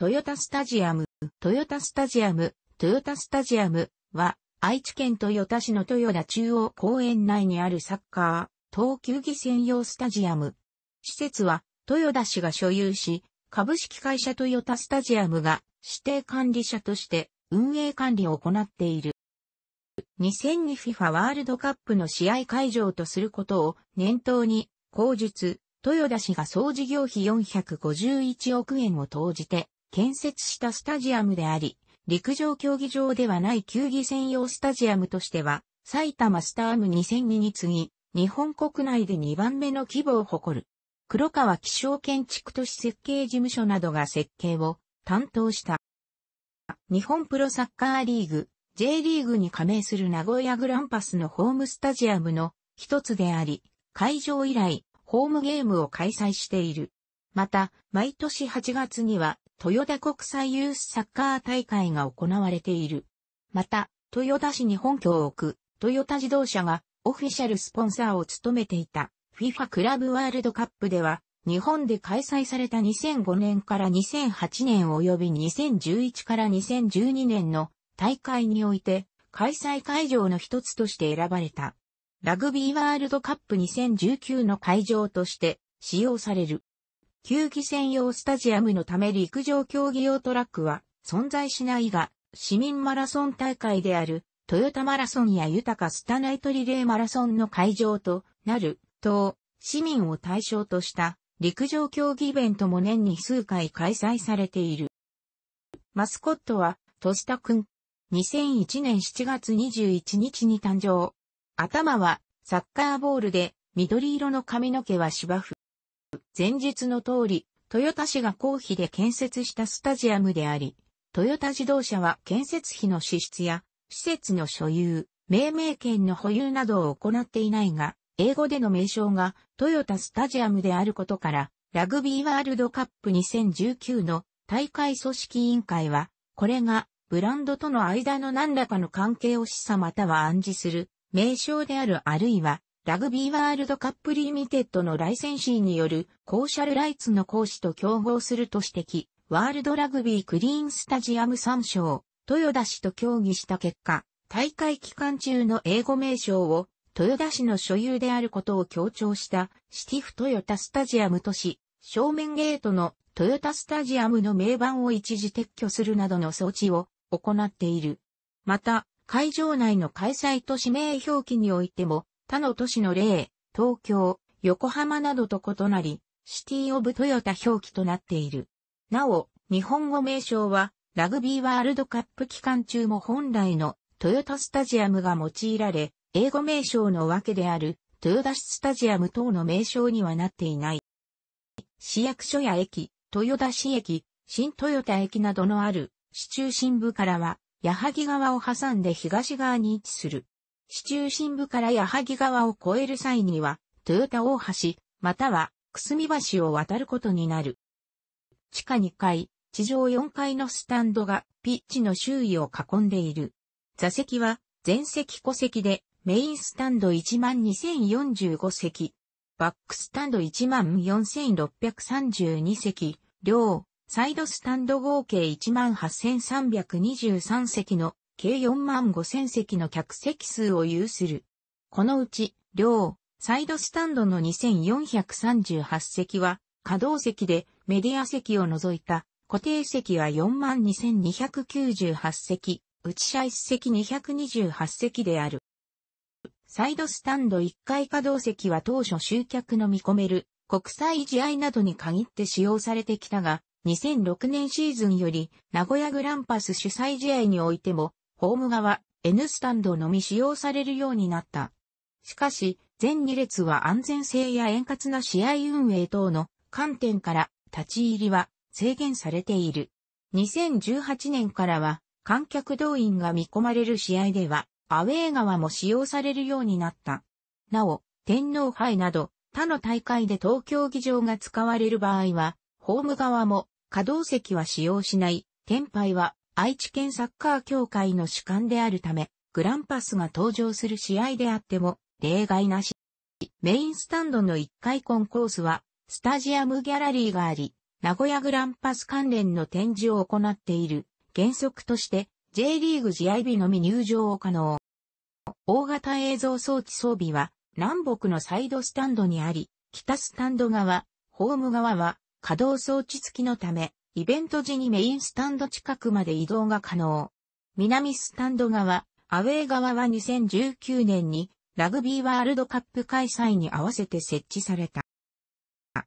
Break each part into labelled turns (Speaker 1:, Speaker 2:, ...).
Speaker 1: トヨタスタジアム、トヨタスタジアム、トヨタスタジアムは、愛知県豊田市の豊田中央公園内にあるサッカー、東球技専用スタジアム。施設は、豊田市が所有し、株式会社豊田スタジアムが指定管理者として運営管理を行っている。2002FIFA ワールドカップの試合会場とすることを念頭に、口述、豊田市が総事業費451億円を投じて、建設したスタジアムであり、陸上競技場ではない球技専用スタジアムとしては、埼玉スターム2002に次ぎ、日本国内で2番目の規模を誇る。黒川気象建築都市設計事務所などが設計を担当した。日本プロサッカーリーグ、J リーグに加盟する名古屋グランパスのホームスタジアムの一つであり、会場以来、ホームゲームを開催している。また、毎年8月には、豊田国際ユースサッカー大会が行われている。また、豊田市に本拠を置く、豊田自動車がオフィシャルスポンサーを務めていた FIFA クラブワールドカップでは、日本で開催された2005年から2008年及び2011から2012年の大会において開催会場の一つとして選ばれた。ラグビーワールドカップ2019の会場として使用される。球技専用スタジアムのため陸上競技用トラックは存在しないが、市民マラソン大会である、トヨタマラソンや豊スタナイトリレーマラソンの会場となる、等、市民を対象とした陸上競技イベントも年に数回開催されている。マスコットは、トスタくん。2001年7月21日に誕生。頭は、サッカーボールで、緑色の髪の毛は芝生。前述の通り、豊田市が公費で建設したスタジアムであり、豊田自動車は建設費の支出や、施設の所有、命名権の保有などを行っていないが、英語での名称がトヨタスタジアムであることから、ラグビーワールドカップ2019の大会組織委員会は、これがブランドとの間の何らかの関係を示唆または暗示する名称であるあるいはラグビーワールドカップリミテッドのライセンシーによるコーシャルライツの行使と競合すると指摘、ワールドラグビークリーンスタジアム参照、豊田市と協議した結果、大会期間中の英語名称を豊田市の所有であることを強調したシティフトヨタスタジアムとし、正面ゲートの豊田スタジアムの名板を一時撤去するなどの措置を行っている。また、会場内の開催都市名表記においても、他の都市の例、東京、横浜などと異なり、シティオブトヨタ表記となっている。なお、日本語名称は、ラグビーワールドカップ期間中も本来のトヨタスタジアムが用いられ、英語名称のわけである、豊田市スタジアム等の名称にはなっていない。市役所や駅、豊田市駅、新豊田駅などのある市中心部からは、矢作川を挟んで東側に位置する。市中心部から矢作川を越える際には、豊田大橋、または、くすみ橋を渡ることになる。地下2階、地上4階のスタンドがピッチの周囲を囲んでいる。座席は全席戸席でメインスタンド12,045席、バックスタンド14,632席、両サイドスタンド合計18,323席の計4万5千席の客席数を有する。このうち、両、サイドスタンドの2438席は、稼働席でメディア席を除いた固定席は42,298席、内車1席228席である。サイドスタンド1階稼働席は当初集客の見込める国際試合などに限って使用されてきたが、2006年シーズンより名古屋グランパス主催試合においてもホーム側、N スタンドのみ使用されるようになった。しかし、全2列は安全性や円滑な試合運営等の観点から立ち入りは制限されている。2018年からは観客動員が見込まれる試合ではアウェー側も使用されるようになった。なお、天皇杯など他の大会で東京議場が使われる場合は、ホーム側も可動席は使用しない、天杯は愛知県サッカー協会の主観であるため、グランパスが登場する試合であっても、例外なし。メインスタンドの1階コンコースは、スタジアムギャラリーがあり、名古屋グランパス関連の展示を行っている。原則として、J リーグ試合日のみ入場を可能。大型映像装置装備は、南北のサイドスタンドにあり、北スタンド側、ホーム側は、稼働装置付きのため、イベント時にメインスタンド近くまで移動が可能。南スタンド側、アウェー側は2019年にラグビーワールドカップ開催に合わせて設置された。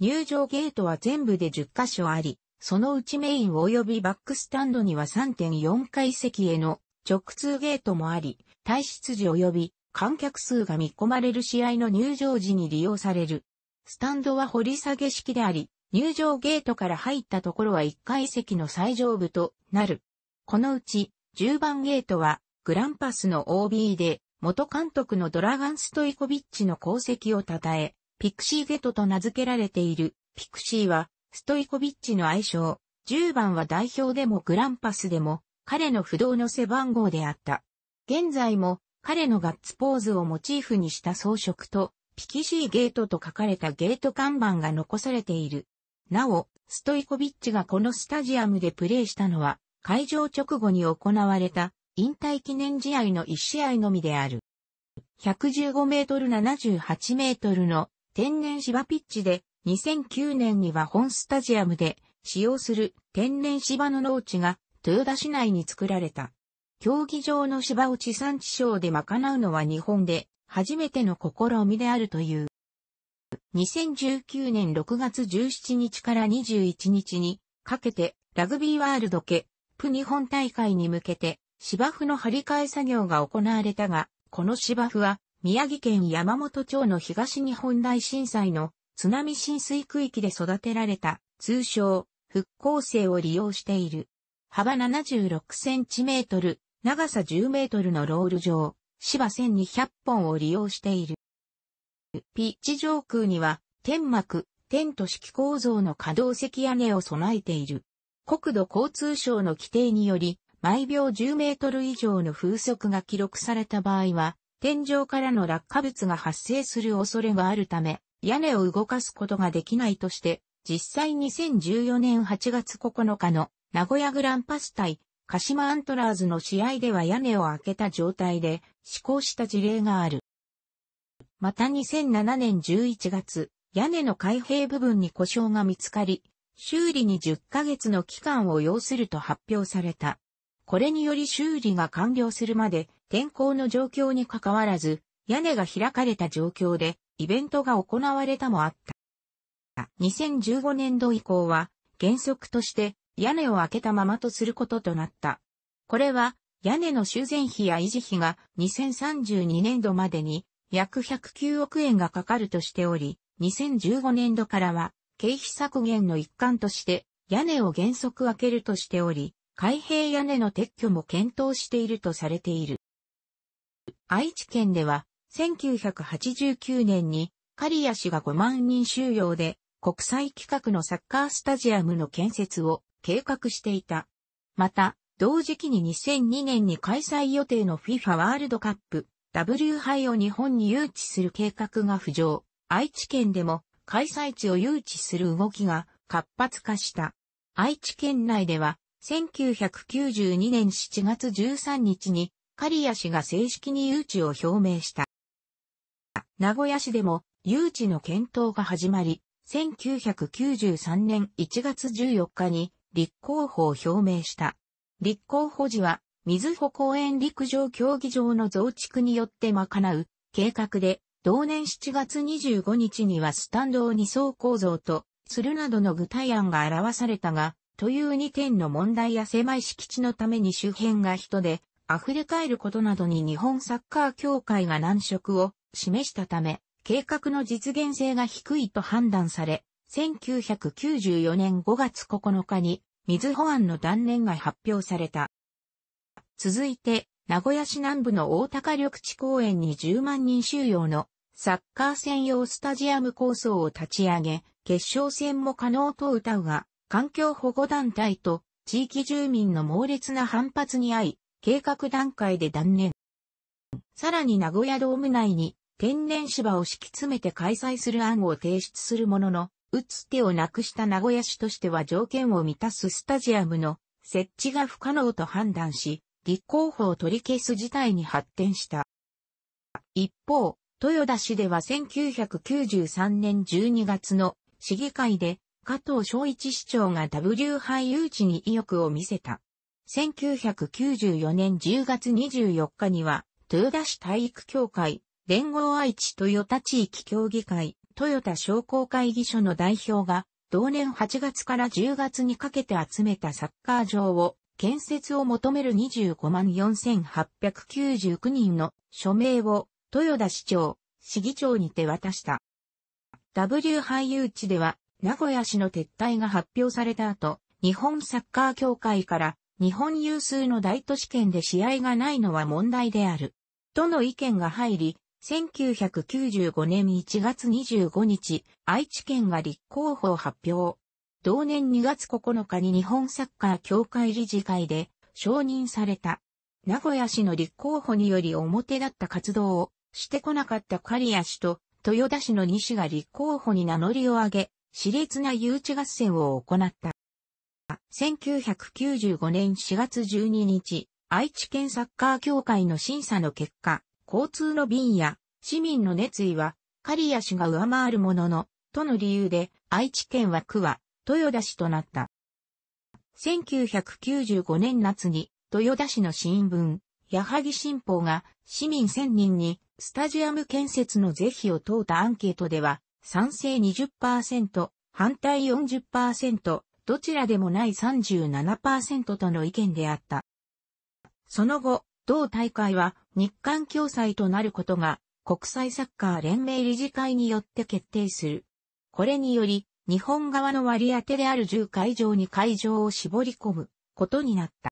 Speaker 1: 入場ゲートは全部で10カ所あり、そのうちメイン及びバックスタンドには3.4階席への直通ゲートもあり、退出時及び観客数が見込まれる試合の入場時に利用される。スタンドは掘り下げ式であり、入場ゲートから入ったところは1階席の最上部となる。このうち、10番ゲートは、グランパスの OB で、元監督のドラガン・ストイコビッチの功績を称え、ピクシーゲートと名付けられている。ピクシーは、ストイコビッチの愛称、10番は代表でもグランパスでも、彼の不動の背番号であった。現在も、彼のガッツポーズをモチーフにした装飾と、ピキシーゲートと書かれたゲート看板が残されている。なお、ストイコビッチがこのスタジアムでプレーしたのは、会場直後に行われた引退記念試合の1試合のみである。115メートル78メートルの天然芝ピッチで2009年には本スタジアムで使用する天然芝の農地が豊田市内に作られた。競技場の芝を地産地消で賄うのは日本で初めての試みであるという。2019年6月17日から21日にかけてラグビーワールド系プ日本大会に向けて芝生の張り替え作業が行われたが、この芝生は宮城県山本町の東日本大震災の津波浸水区域で育てられた通称復興生を利用している。幅76センチメートル、長さ10メートルのロール状、芝1200本を利用している。ピッチ上空には、天幕、天都式構造の可動石屋根を備えている。国土交通省の規定により、毎秒10メートル以上の風速が記録された場合は、天井からの落下物が発生する恐れがあるため、屋根を動かすことができないとして、実際2014年8月9日の名古屋グランパス対鹿島アントラーズの試合では屋根を開けた状態で施行した事例がある。また2007年11月、屋根の開閉部分に故障が見つかり、修理に10ヶ月の期間を要すると発表された。これにより修理が完了するまで、天候の状況に関わらず、屋根が開かれた状況で、イベントが行われたもあった。2015年度以降は、原則として、屋根を開けたままとすることとなった。これは、屋根の修繕費や維持費が2032年度までに約109億円がかかるとしており、2015年度からは、経費削減の一環として、屋根を原則開けるとしており、開閉屋根の撤去も検討しているとされている。愛知県では、1989年に、刈谷氏が5万人収容で、国際規格のサッカースタジアムの建設を計画していた。また、同時期に2002年に開催予定の FIFA ワールドカップ W 杯を日本に誘致する計画が浮上。愛知県でも開催地を誘致する動きが活発化した。愛知県内では1992年7月13日に刈谷氏が正式に誘致を表明した。名古屋市でも誘致の検討が始まり、1993年1月14日に立候補を表明した。立候補時は水穂公園陸上競技場の増築によって賄う計画で、同年7月25日にはスタンドを2層構造とするなどの具体案が表されたが、という2点の問題や狭い敷地のために周辺が人で溢れ返ることなどに日本サッカー協会が難色を示したため、計画の実現性が低いと判断され、1994年5月9日に、水保案の断念が発表された。続いて、名古屋市南部の大高緑地公園に10万人収容のサッカー専用スタジアム構想を立ち上げ、決勝戦も可能と歌うが、環境保護団体と地域住民の猛烈な反発に遭い、計画段階で断念。さらに名古屋ドーム内に天然芝を敷き詰めて開催する案を提出するものの、打つ手をなくした名古屋市としては条件を満たすスタジアムの設置が不可能と判断し、立候補を取り消す事態に発展した。一方、豊田市では1993年12月の市議会で加藤昭一市長が W 杯誘致に意欲を見せた。1994年10月24日には、豊田市体育協会、連合愛知豊田地域協議会、豊田商工会議所の代表が、同年8月から10月にかけて集めたサッカー場を建設を求める25万4899人の署名を豊田市長、市議長に手渡した。W 俳優地では名古屋市の撤退が発表された後、日本サッカー協会から日本有数の大都市圏で試合がないのは問題である。との意見が入り、1995年1月25日、愛知県が立候補を発表。同年2月9日に日本サッカー協会理事会で承認された。名古屋市の立候補により表立った活動をしてこなかった刈谷氏と豊田市の西が立候補に名乗りを上げ、熾烈な誘致合戦を行った。1995年4月12日、愛知県サッカー協会の審査の結果、交通の便や市民の熱意は、刈谷氏が上回るものの、との理由で、愛知県は区は、豊田氏となった。1995年夏に、豊田市の新聞、矢作新報が市民1000人にスタジアム建設の是非を問うたアンケートでは、賛成20%、反対40%、どちらでもない37%との意見であった。その後、同大会は日韓共催となることが国際サッカー連盟理事会によって決定する。これにより、日本側の割り当てである10会場に会場を絞り込むことになった。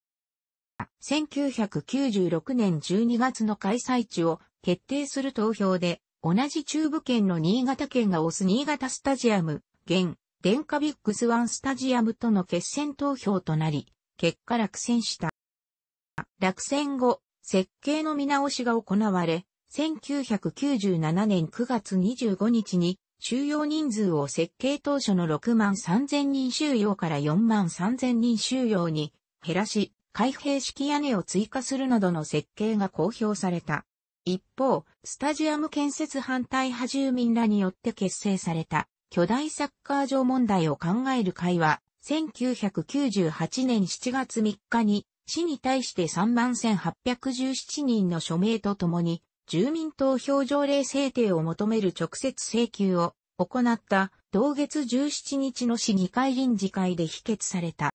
Speaker 1: 1996年12月の開催地を決定する投票で、同じ中部圏の新潟県が推す新潟スタジアム、現、電化ビッグスワンスタジアムとの決戦投票となり、結果落選した。落選後、設計の見直しが行われ、1997年9月25日に収容人数を設計当初の6万3000人収容から4万3000人収容に減らし、開閉式屋根を追加するなどの設計が公表された。一方、スタジアム建設反対派住民らによって結成された巨大サッカー場問題を考える会は、1998年7月3日に市に対して3万1817人の署名とともに住民投票条例制定を求める直接請求を行った同月17日の市議会臨時会で否決された。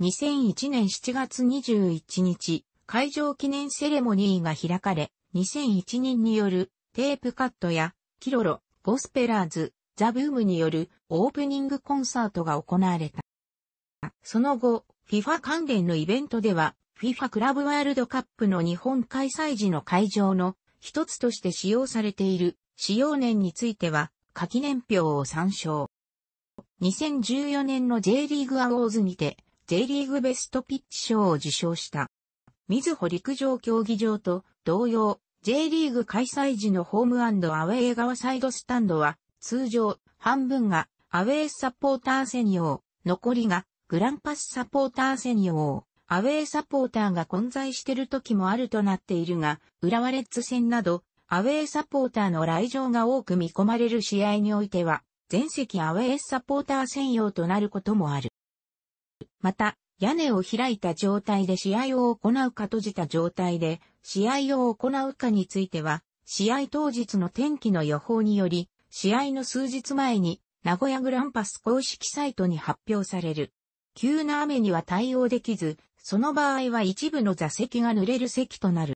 Speaker 1: 2001年7月21日、会場記念セレモニーが開かれ、2001人によるテープカットやキロロ、ゴスペラーズ、ザ・ブームによるオープニングコンサートが行われた。その後、FIFA 関連のイベントでは、FIFA クラブワールドカップの日本開催時の会場の一つとして使用されている使用年については、夏記年表を参照。2014年の J リーグアウォーズにて、J リーグベストピッチ賞を受賞した。水穂陸上競技場と同様、J リーグ開催時のホームアウェー側サイドスタンドは、通常、半分がアウェーサポーター専用、残りがグランパスサポーター専用。アウェーサポーターが混在している時もあるとなっているが、浦和レッズ戦など、アウェーサポーターの来場が多く見込まれる試合においては、全席アウェーサポーター専用となることもある。また、屋根を開いた状態で試合を行うか閉じた状態で試合を行うかについては、試合当日の天気の予報により、試合の数日前に名古屋グランパス公式サイトに発表される。急な雨には対応できず、その場合は一部の座席が濡れる席となる。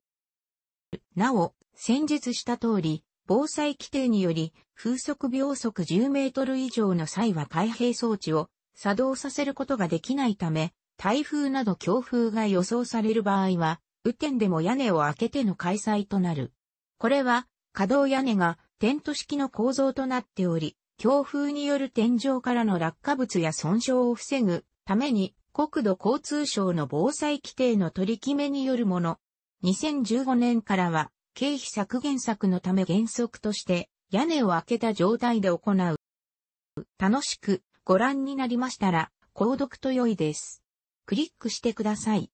Speaker 1: なお、先述した通り、防災規定により、風速秒速10メートル以上の際は開閉装置を作動させることができないため、台風など強風が予想される場合は、雨天でも屋根を開けての開催となる。これは、稼働屋根がテント式の構造となっており、強風による天井からの落下物や損傷を防ぐために国土交通省の防災規定の取り決めによるもの。2015年からは、経費削減策のため原則として、屋根を開けた状態で行う。楽しくご覧になりましたら、購読と良いです。クリックしてください。